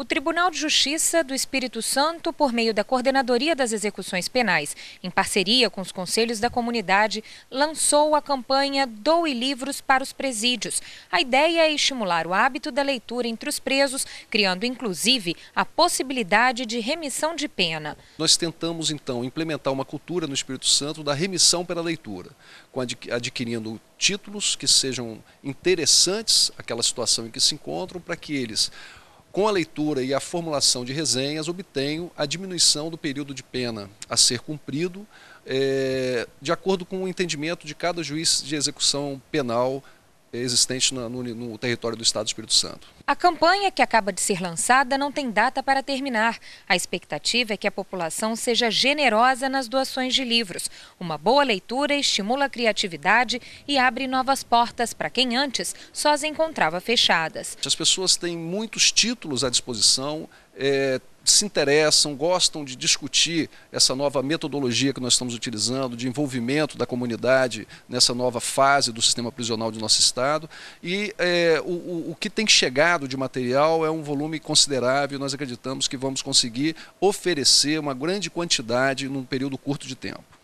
O Tribunal de Justiça do Espírito Santo, por meio da Coordenadoria das Execuções Penais, em parceria com os conselhos da comunidade, lançou a campanha Doe Livros para os Presídios. A ideia é estimular o hábito da leitura entre os presos, criando inclusive a possibilidade de remissão de pena. Nós tentamos então implementar uma cultura no Espírito Santo da remissão pela leitura, adquirindo títulos que sejam interessantes àquela situação em que se encontram, para que eles com a leitura e a formulação de resenhas, obtenho a diminuição do período de pena a ser cumprido, é, de acordo com o entendimento de cada juiz de execução penal existente no, no, no, território do Estado do Espírito Santo. A campanha que acaba de ser lançada não tem data para terminar. A expectativa é que a população seja generosa nas doações de livros. Uma boa leitura estimula a criatividade e abre novas portas para quem antes só as encontrava fechadas. As pessoas têm muitos títulos à disposição, é, se interessam, gostam de discutir essa nova metodologia que nós estamos utilizando, de envolvimento da comunidade nessa nova fase do sistema prisional de nosso Estado. E é, o, o que tem chegado de material é um volume considerável, nós acreditamos que vamos conseguir oferecer uma grande quantidade num período curto de tempo.